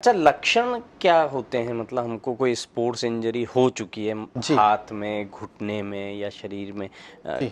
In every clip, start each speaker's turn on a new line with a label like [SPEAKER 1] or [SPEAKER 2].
[SPEAKER 1] अच्छा लक्षण क्या होते हैं मतलब हमको कोई स्पोर्ट्स इंजरी हो चुकी है हाथ में घुटने में या शरीर में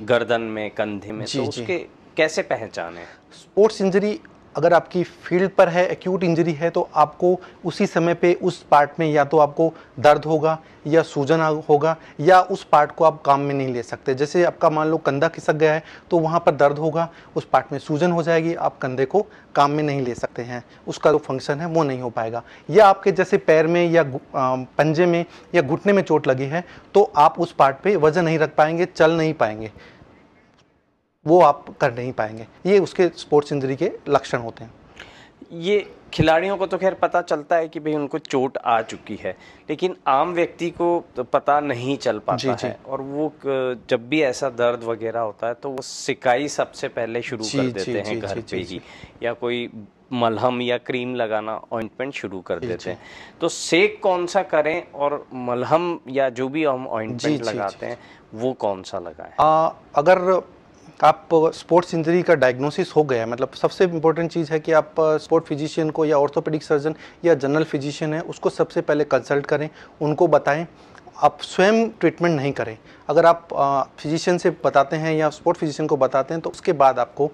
[SPEAKER 1] गर्दन में कंधे में तो उसके कैसे
[SPEAKER 2] पहचाने स्पोर्ट्स इंजरी अगर आपकी फील्ड पर है एक्यूट इंजरी है तो आपको उसी समय पे उस पार्ट में या तो आपको दर्द होगा या सूजन होगा या उस पार्ट को आप काम में नहीं ले सकते जैसे आपका मान लो कंधा खिसक गया है तो वहाँ पर दर्द होगा उस पार्ट में सूजन हो जाएगी आप कंधे को काम में नहीं ले सकते हैं उसका जो फंक्शन है वो नहीं हो पाएगा या आपके जैसे पैर में या पंजे में या घुटने में चोट लगी है तो आप उस पार्ट पर वजन नहीं रख पाएंगे चल नहीं पाएंगे वो आप कर नहीं पाएंगे ये उसके स्पोर्ट्स इंजरी के लक्षण होते हैं
[SPEAKER 1] ये खिलाड़ियों को तो खैर पता चलता है कि भाई उनको चोट आ चुकी है लेकिन आम व्यक्ति को तो पता नहीं चल पाता जी, जी. है और वो जब भी ऐसा दर्द वगैरह होता है तो वो सिकाई सबसे पहले शुरू जी, कर देते जी, हैं घर पे ही या कोई मलहम या क्रीम लगाना ऑइंटमेंट शुरू कर देते हैं तो सेक कौन सा करें और मलहम या जो भी हम ऑइंटमेंट लगाते हैं वो कौन सा लगाएं
[SPEAKER 2] अगर आप स्पोर्ट्स इंजरी का डायग्नोसिस हो गया मतलब सबसे इंपॉर्टेंट चीज़ है कि आप स्पोर्ट फिजिशियन को या ऑर्थोपेडिक सर्जन या जनरल फिजिशियन है उसको सबसे पहले कंसल्ट करें उनको बताएं आप स्वयं ट्रीटमेंट नहीं करें अगर आप फिजिशियन से बताते हैं या स्पोर्ट फिजिशियन को बताते हैं तो उसके बाद आपको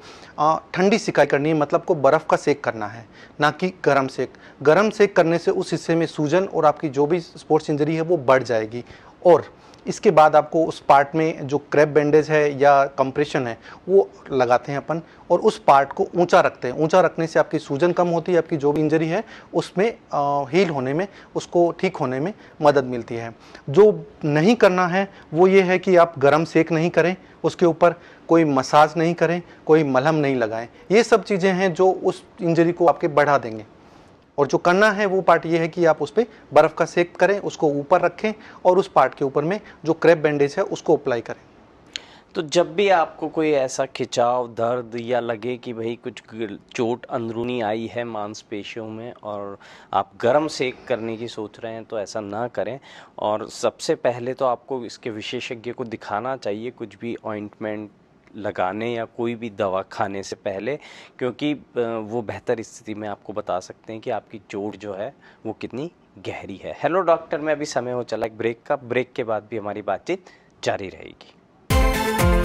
[SPEAKER 2] ठंडी सिकाई करनी है मतलब को बर्फ़ का सेक करना है ना कि गर्म सेक गर्म सेक करने से उस हिस्से में सूजन और आपकी जो भी स्पोर्ट्स इंजरी है वो बढ़ जाएगी और इसके बाद आपको उस पार्ट में जो क्रैप बैंडेज है या कंप्रेशन है वो लगाते हैं अपन और उस पार्ट को ऊंचा रखते हैं ऊंचा रखने से आपकी सूजन कम होती है आपकी जो भी इंजरी है उसमें हील होने में उसको ठीक होने में मदद मिलती है जो नहीं करना है वो ये है कि आप गर्म सेक नहीं करें उसके ऊपर कोई मसाज नहीं करें कोई मलहम नहीं लगाएं ये सब चीज़ें हैं जो उस इंजरी को आपके बढ़ा देंगे और जो करना है वो पार्ट ये है कि आप उस पर बर्फ़ का सेक करें उसको ऊपर रखें और उस पार्ट के ऊपर में जो क्रेप बैंडेज है उसको अप्लाई करें
[SPEAKER 1] तो जब भी आपको कोई ऐसा खिंचाव दर्द या लगे कि भाई कुछ चोट अंदरूनी आई है मांसपेशियों में और आप गर्म सेक करने की सोच रहे हैं तो ऐसा ना करें और सबसे पहले तो आपको इसके विशेषज्ञ को दिखाना चाहिए कुछ भी ऑइंटमेंट लगाने या कोई भी दवा खाने से पहले क्योंकि वो बेहतर स्थिति में आपको बता सकते हैं कि आपकी चोट जो है वो कितनी गहरी है हेलो डॉक्टर में अभी समय हो चला एक ब्रेक का ब्रेक के बाद भी हमारी बातचीत जारी रहेगी